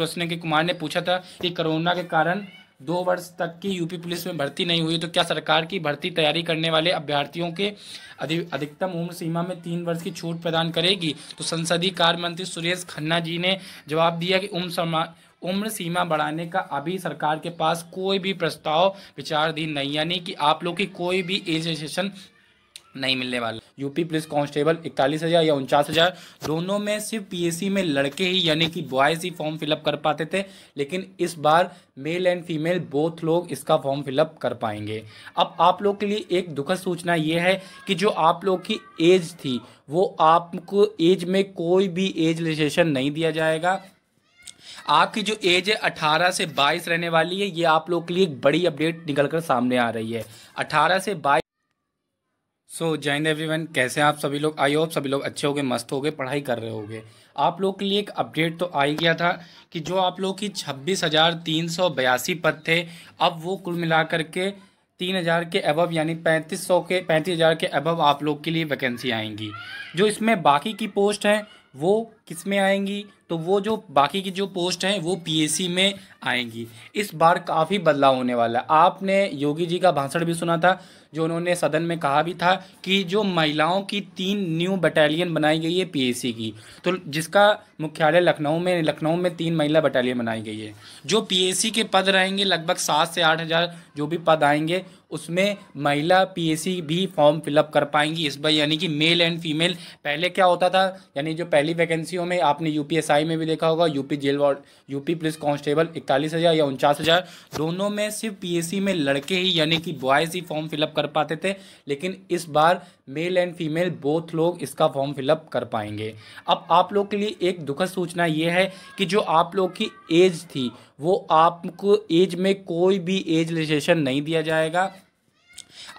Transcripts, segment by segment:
प्रश्न के कुमार ने पूछा था कि कोरोना के कारण दो वर्ष तक की यूपी पुलिस में भर्ती नहीं हुई तो क्या सरकार की भर्ती तैयारी करने वाले अभ्यर्थियों के अधिकतम उम्र सीमा में तीन वर्ष की छूट प्रदान करेगी तो संसदीय कार्य मंत्री सुरेश खन्ना जी ने जवाब दिया कि उम्र समा उम्र सीमा बढ़ाने का अभी सरकार के पास कोई भी प्रस्ताव विचाराधीन नहीं यानी कि आप लोग की कोई भी एसोसिएशन नहीं मिलने वाला यूपी पुलिस कांस्टेबल इकतालीस हज़ार या उनचास हज़ार दोनों में सिर्फ पीएससी में लड़के ही यानी कि बॉयज़ ही फॉर्म फिलअप कर पाते थे लेकिन इस बार मेल एंड फीमेल बोथ लोग इसका फॉर्म फिलअप कर पाएंगे अब आप लोग के लिए एक दुखद सूचना ये है कि जो आप लोग की एज थी वो आपको एज में कोई भी एज रजिस्ट्रेशन नहीं दिया जाएगा आपकी जो एज है अठारह से बाईस रहने वाली है ये आप लोग के लिए एक बड़ी अपडेट निकल कर सामने आ रही है अठारह से बाईस सो जैन एवरी वन एवरीवन कैसे हैं आप सभी लोग आई होप सभी लोग अच्छे होगे मस्त गए पढ़ाई कर रहे होगे आप लोग के लिए एक अपडेट तो आ ही गया था कि जो आप लोग की छब्बीस हज़ार तीन सौ बयासी पद थे अब वो कुल मिलाकर के तीन हज़ार के अबव यानी पैंतीस सौ के पैंतीस हज़ार के अबव आप लोग के लिए वैकेंसी आएंगी जो इसमें बाकी की पोस्ट हैं वो किस में आएंगी तो वो जो बाकी की जो पोस्ट हैं वो पीएसी में आएंगी इस बार काफ़ी बदलाव होने वाला है आपने योगी जी का भाषण भी सुना था जो उन्होंने सदन में कहा भी था कि जो महिलाओं की तीन न्यू बटालियन बनाई गई है पीएसी की तो जिसका मुख्यालय लखनऊ में लखनऊ में तीन महिला बटालियन बनाई गई है जो पी के पद रहेंगे लगभग सात से आठ हज़ार जो भी पद आएंगे उसमें महिला पीएसी भी फॉर्म फिलअप कर पाएंगी इस बार यानी कि मेल एंड फीमेल पहले क्या होता था यानी जो पहली वैकेंसी भर्तियों में आपने यू में भी देखा होगा UP jail ward UP police constable इकतालीस हज़ार या उनचास हज़ार दोनों में सिर्फ पीएससी में लड़के ही यानी कि बॉयज़ ही फॉर्म फिलअप कर पाते थे लेकिन इस बार मेल एंड फीमेल बोथ लोग इसका फॉर्म फिलअप कर पाएंगे अब आप लोग के लिए एक दुखद सूचना ये है कि जो आप लोग की एज थी वो आपको एज में कोई भी एज रजिस्ट्रेशन नहीं दिया जाएगा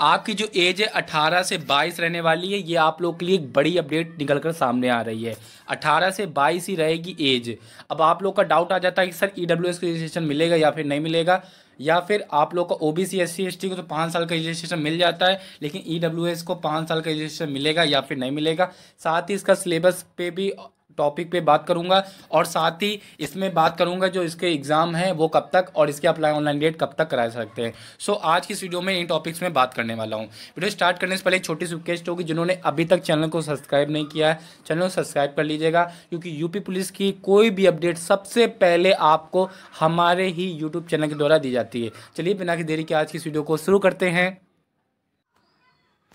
आपकी जो एज है अठारह से बाईस रहने वाली है ये आप लोग के लिए एक बड़ी अपडेट निकल कर सामने आ रही है अठारह से बाईस ही रहेगी एज अब आप लोग का डाउट आ जाता है कि सर ई डब्ल्यू एस का रजिस्ट्रेशन मिलेगा या फिर नहीं मिलेगा या फिर आप लोग का O B C S C S T को तो पाँच साल का रजिस्ट्रेशन मिल जाता है लेकिन ई डब्ल्यू एस को पाँच साल का रजिस्ट्रेशन मिलेगा या फिर नहीं मिलेगा साथ ही इसका सिलेबस पे भी टॉपिक पे बात करूंगा और साथ ही इसमें बात करूंगा जो इसके एग्ज़ाम है वो कब तक और इसके अप्लाई ऑनलाइन डेट कब तक करा सकते हैं सो so, आज की वीडियो में इन टॉपिक्स में बात करने वाला हूँ वीडियो स्टार्ट करने से पहले एक छोटी सी रिक्वेस्ट होगी जिन्होंने अभी तक चैनल को सब्सक्राइब नहीं किया है चैनल को सब्सक्राइब कर लीजिएगा क्योंकि यूपी पुलिस की कोई भी अपडेट सबसे पहले आपको हमारे ही यूट्यूब चैनल के द्वारा दी जाती है चलिए बिना की देरी के आज की इस वीडियो को शुरू करते हैं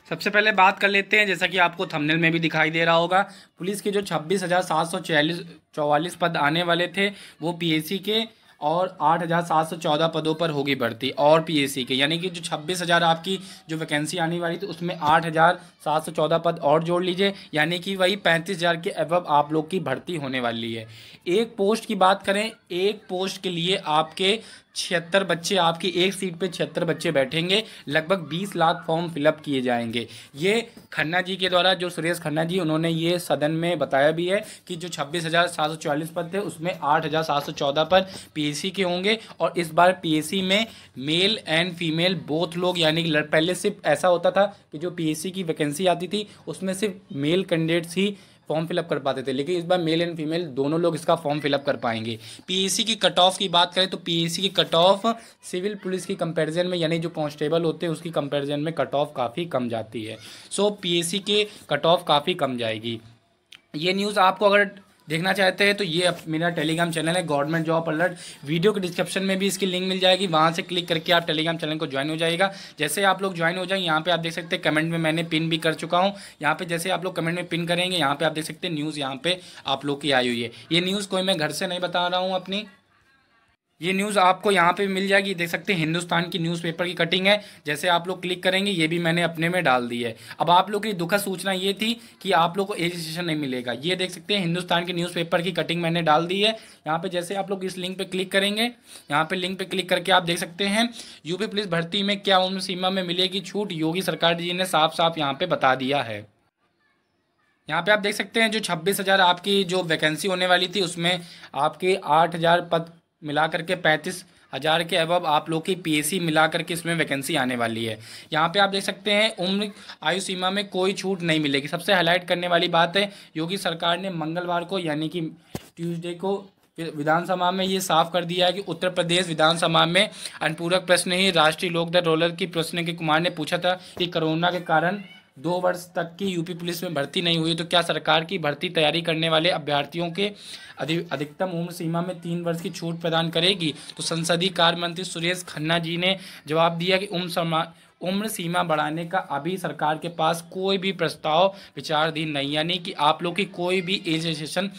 सबसे पहले बात कर लेते हैं जैसा कि आपको थंबनेल में भी दिखाई दे रहा होगा पुलिस के जो छब्बीस हज़ार सात सौ चालीस चौवालीस पद आने वाले थे वो पीएसी के और आठ हज़ार सात सौ चौदह पदों पर होगी भर्ती और पीएसी के यानी कि जो छब्बीस हज़ार आपकी जो वैकेंसी आने वाली थी उसमें आठ हज़ार सात सौ चौदह पद और जोड़ लीजिए यानी कि वही पैंतीस हज़ार के अब आप लोग की भर्ती होने वाली है एक पोस्ट की बात करें एक पोस्ट के लिए आपके छिहत्तर बच्चे आपकी एक सीट पे छिहत्तर बच्चे बैठेंगे लगभग 20 लाख फॉर्म फिलअप किए जाएंगे ये खन्ना जी के द्वारा जो सुरेश खन्ना जी उन्होंने ये सदन में बताया भी है कि जो छब्बीस हज़ार सात सौ चालीस पद थे उसमें आठ हज़ार सात सौ चौदह पद पीएससी के होंगे और इस बार पीएससी में मेल एंड फीमेल बोथ लोग यानी कि पहले सिर्फ ऐसा होता था कि जो पी की वैकेंसी आती थी उसमें सिर्फ मेल कैंडिडेट्स ही फॉर्म फिलअप कर पाते थे लेकिन इस बार मेल एंड फीमेल दोनों लोग इसका फॉर्म फिलअप कर पाएंगे पीएसी की कट ऑफ की बात करें तो पीएसी की कट ऑफ सिविल पुलिस की कंपैरिजन में यानी जो कांस्टेबल होते हैं उसकी कंपैरिजन में कट ऑफ काफ़ी कम जाती है सो पीएसी के कट ऑफ काफ़ी कम जाएगी ये न्यूज़ आपको अगर देखना चाहते हैं तो ये मेरा टेलीग्राम चैनल है गवर्नमेंट जॉब अलर्ट वीडियो के डिस्क्रिप्शन में भी इसकी लिंक मिल जाएगी वहाँ से क्लिक करके आप टेलीग्राम चैनल को ज्वाइन हो जाएगा जैसे आप लोग ज्वाइन हो जाए यहाँ पे आप देख सकते हैं कमेंट में मैंने पिन भी कर चुका हूँ यहाँ पे जैसे आप लोग कमेंट में पिन करेंगे यहाँ पे आप देख सकते हैं न्यूज़ यहाँ पे आप लोग की आई हुई है ये न्यूज़ कोई मैं घर से नहीं बता रहा हूँ अपनी ये न्यूज़ आपको यहाँ पे मिल जाएगी देख सकते हैं हिंदुस्तान की न्यूज़पेपर की कटिंग है जैसे आप लोग क्लिक करेंगे ये भी मैंने अपने में डाल दी है अब आप लोग की दुखद सूचना ये थी कि आप लोग को ए रजिस्ट्रेशन नहीं मिलेगा ये देख सकते हैं हिंदुस्तान की न्यूज़पेपर की कटिंग मैंने डाल दी है यहाँ पर जैसे आप लोग इस लिंक पर क्लिक करेंगे यहाँ पर लिंक पर क्लिक करके आप देख सकते हैं यूपी पुलिस भर्ती में क्या उम्र सीमा में मिलेगी छूट योगी सरकार जी ने साफ साफ यहाँ पर बता दिया है यहाँ पे आप देख सकते हैं जो छब्बीस हज़ार आपकी जो वैकेंसी होने वाली थी उसमें आपके आठ हज़ार पद मिला करके पैंतीस हज़ार के अब आप लोग की पीएससी मिला करके इसमें वैकेंसी आने वाली है यहाँ पे आप देख सकते हैं उम्र आयु सीमा में कोई छूट नहीं मिलेगी सबसे हाईलाइट करने वाली बात है योगी सरकार ने मंगलवार को यानी कि ट्यूसडे को विधानसभा में ये साफ कर दिया है कि उत्तर प्रदेश विधानसभा में अनुपूरक प्रश्न ही राष्ट्रीय लोकदल रोलर की प्रश्न के कुमार ने पूछा था कि कोरोना के कारण दो वर्ष तक की यूपी पुलिस में भर्ती नहीं हुई तो क्या सरकार की भर्ती तैयारी करने वाले अभ्यर्थियों के अधिकतम उम्र सीमा में तीन वर्ष की छूट प्रदान करेगी तो संसदीय कार्य मंत्री सुरेश खन्ना जी ने जवाब दिया कि उम्र उम्र सीमा बढ़ाने का अभी सरकार के पास कोई भी प्रस्ताव विचारधीन नहीं यानी कि आप लोग की कोई भी एज रजिस्ट्रेशन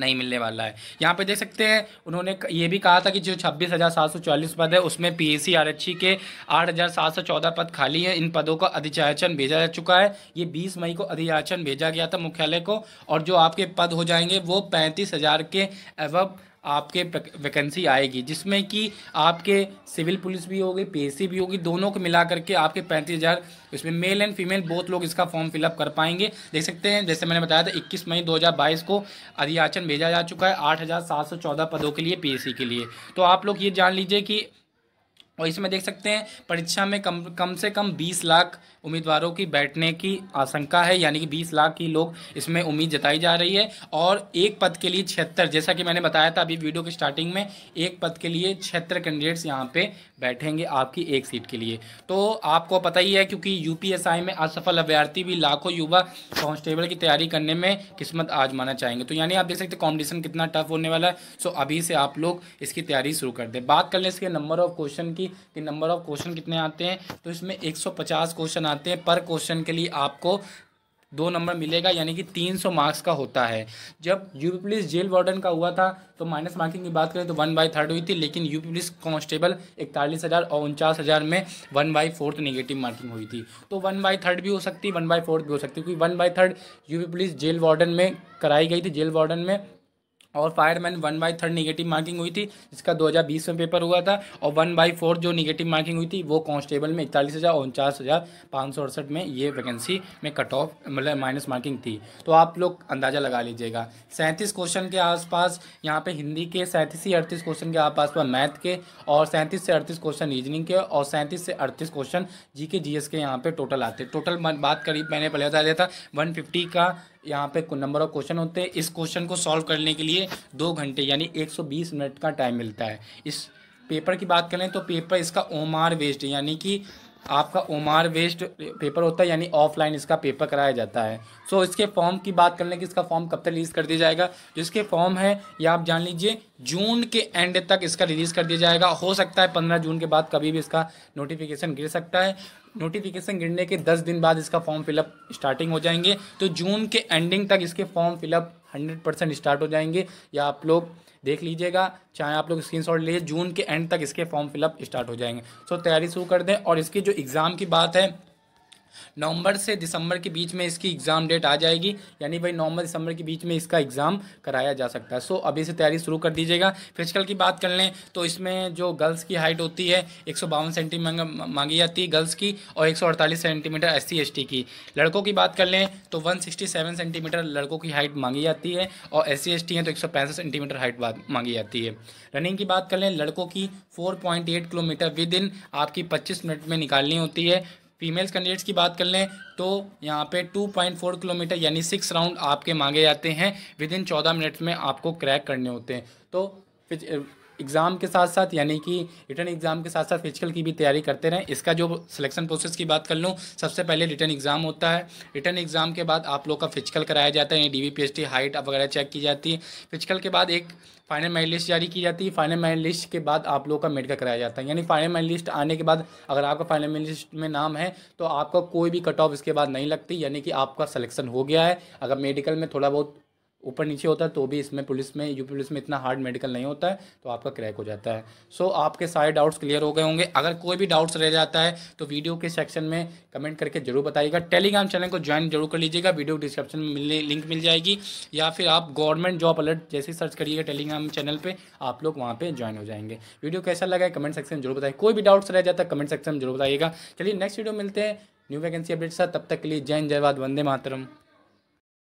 नहीं मिलने वाला है यहाँ पे देख सकते हैं उन्होंने ये भी कहा था कि जो छब्बीस हज़ार सात सौ चालीस पद है उसमें पीएससी आरक्षी के आठ हज़ार सात सौ चौदह पद खाली हैं इन पदों का अधिचाचन भेजा जा चुका है ये बीस मई को अधियाचन भेजा गया था मुख्यालय को और जो आपके पद हो जाएंगे वो पैंतीस हज़ार के एवब आपके वैकेंसी आएगी जिसमें कि आपके सिविल पुलिस भी होगी पीएससी भी होगी दोनों को मिला करके आपके पैंतीस हज़ार इसमें मेल एंड फीमेल बहुत लोग इसका फॉर्म फिलअप कर पाएंगे देख सकते हैं जैसे मैंने बताया था 21 मई 2022 को अधियाचन भेजा जा चुका है चौदह पदों के लिए पी के लिए तो आप लोग ये जान लीजिए कि और इसमें देख सकते हैं परीक्षा में कम कम से कम 20 लाख उम्मीदवारों की बैठने की आशंका है यानी कि 20 लाख ही लोग इसमें उम्मीद जताई जा रही है और एक पद के लिए छिहत्तर जैसा कि मैंने बताया था अभी वीडियो के स्टार्टिंग में एक पद के लिए छिहत्तर कैंडिडेट्स यहाँ पे बैठेंगे आपकी एक सीट के लिए तो आपको पता ही है क्योंकि यू में असफल अभ्यर्थी भी लाखों युवा कॉन्स्टेबल की तैयारी करने में किस्मत आजमाना चाहेंगे तो यानी आप देख सकते कॉम्पिटिशन कितना टफ होने वाला है सो अभी से आप लोग इसकी तैयारी शुरू कर दें बात कर लें इसके नंबर ऑफ क्वेश्चन की थी कि नंबर ऑफ क्वेश्चन कितने आते हैं तो इसमें 150 क्वेश्चन आते हैं पर क्वेश्चन के लिए आपको दो नंबर मिलेगा यानी कि तीन सौ मार्क्स का होता है जब यूपी पुलिस जेल वार्डन का हुआ था तो माइनस मार्किंग की बात करें तो वन बाई थर्ड हुई थी लेकिन यूपी पुलिस कांस्टेबल इकतालीस हज़ार और उनचास हज़ार में one by fourth negative marking हुई थी तो वन बाई थर्ड भी हो सकती है वन बाई फोर्थ भी हो सकती है क्योंकि one by third UP police jail warden में कराई गई थी जेल वार्डन में और fireman one by third negative marking हुई थी जिसका 2020 में पेपर हुआ था और वन बाई फोर जो निगेटिव मार्किंग हुई थी वो कांस्टेबल में इकतालीस हज़ार उनचास हज़ार पाँच सौ अड़सठ में ये वैकेंसी में कट ऑफ मतलब माइनस मार्किंग थी तो आप लोग अंदाज़ा लगा लीजिएगा सैंतीस क्वेश्चन के आसपास यहाँ पे हिंदी के सैंतीस से अड़तीस क्वेश्चन के आसपास पर मैथ के और सैंतीस से अड़तीस क्वेश्चन रीजनिंग के और सैंतीस से अड़तीस क्वेश्चन जी के जी के यहाँ पर टोटल आते टोटल बात करीब मैंने पहले बता दिया था वन का यहाँ पे नंबर ऑफ क्वेश्चन होते हैं इस क्वेश्चन को सॉल्व करने के लिए दो घंटे यानी 120 मिनट का टाइम मिलता है इस पेपर की बात करें तो पेपर इसका ओमार वेस्ट यानी कि आपका ओमार वेस्ट पेपर होता है यानी ऑफलाइन इसका पेपर कराया जाता है सो इसके फॉर्म की बात कर लें कि इसका फॉर्म कब तक रिलीज़ कर दिया जाएगा जिसके फॉर्म है या आप जान लीजिए जून के एंड तक इसका रिलीज़ कर दिया जाएगा हो सकता है पंद्रह जून के बाद कभी भी इसका नोटिफिकेशन गिर सकता है नोटिफिकेशन गिरने के दस दिन बाद इसका फॉर्म फिलअप स्टार्टिंग हो जाएंगे तो जून के एंडिंग तक इसके form fill up hundred percent start हो जाएंगे या आप लोग देख लीजिएगा चाहे आप लोग स्क्रीन शॉट लीजिए जून के एंड तक इसके फॉर्म फिलअप स्टार्ट हो जाएंगे सो तैयारी शुरू कर दें और इसकी जो एग्ज़ाम की बात है नवंबर से दिसंबर के बीच में इसकी एग्ज़ाम डेट आ जाएगी यानी भाई नवंबर दिसंबर के बीच में इसका एग्ज़ाम कराया जा सकता है सो अभी से तैयारी शुरू कर दीजिएगा फिजिकल की बात कर लें तो इसमें जो गर्ल्स की हाइट होती है एक सेंटीमीटर मांगी जाती है गर्ल्स की और एक सेंटीमीटर एस सी की लड़कों की बात कर लें तो वन सेंटीमीटर लड़कों की हाइट मांगी जाती है और एस सी हैं तो एक सेंटीमीटर हाइट मांगी जाती है रनिंग की बात कर लें लड़कों की 4.8 किलोमीटर विद इन आपकी 25 मिनट में निकालनी होती है फीमेल्स कैंडिडेट्स की बात कर लें तो यहाँ पे 2.4 किलोमीटर यानी सिक्स राउंड आपके मांगे जाते हैं विद इन चौदह मिनट्स में आपको क्रैक करने होते हैं तो एग्ज़ाम के साथ साथ यानी कि रिटर्न एग्ज़ाम के साथ साथ फिजिकल की भी तैयारी करते रहें इसका जो सिलेक्शन प्रोसेस की बात कर लूँ सबसे पहले रिटर्न एग्ज़ाम होता है रिटर्न एग्ज़ाम के बाद आप लोग का फिजिकल कराया जाता है यानी डी वी हाइट वगैरह चेक की जाती है फिजिकल के बाद एक फाइनल मेरिट लिस्ट जारी की जाती है फाइनल मेरिट लिस्ट के बाद आप लोग का मेडिकल कराया जाता है यानी फाइनल मेरिट लिस्ट आने के बाद अगर आपका फाइनल मेरिट लिस्ट में नाम है तो आपका कोई भी कट ऑफ इसके बाद नहीं लगती यानी कि आपका सिलेक्शन हो गया है अगर मेडिकल में थोड़ा बहुत ऊपर नीचे होता है तो भी इसमें पुलिस में यू पुलिस में इतना हार्ड मेडिकल नहीं होता है तो आपका क्रैक हो जाता है सो so, आपके सारे डाउट्स क्लियर हो गए होंगे अगर कोई भी डाउट्स रह जाता है तो वीडियो के सेक्शन में कमेंट करके जरूर बताइएगा टेलीग्राम चैनल को ज्वाइन जरूर कर लीजिएगा वीडियो डिस्क्रिप्शन में मिलने लिंक मिल जाएगी या फिर आप गवर्नमेंट जॉब अलर्ट जैसे सर्च करिएगा टेलीग्राम चैनल पर आप लोग वहाँ पर ज्वाइन हो जाएंगे वीडियो कैसा लगा है कमेंट सेक्शन में जरूर बताइए कोई भी डाउट्स रह जाता है कमेंट सेक्शन में जरूर बताइएगा चलिए नेक्स्ट वीडियो मिलते हैं न्यू वैकेंसी अपडेट तब तक के लिए जय जयवाद वंदे मातरम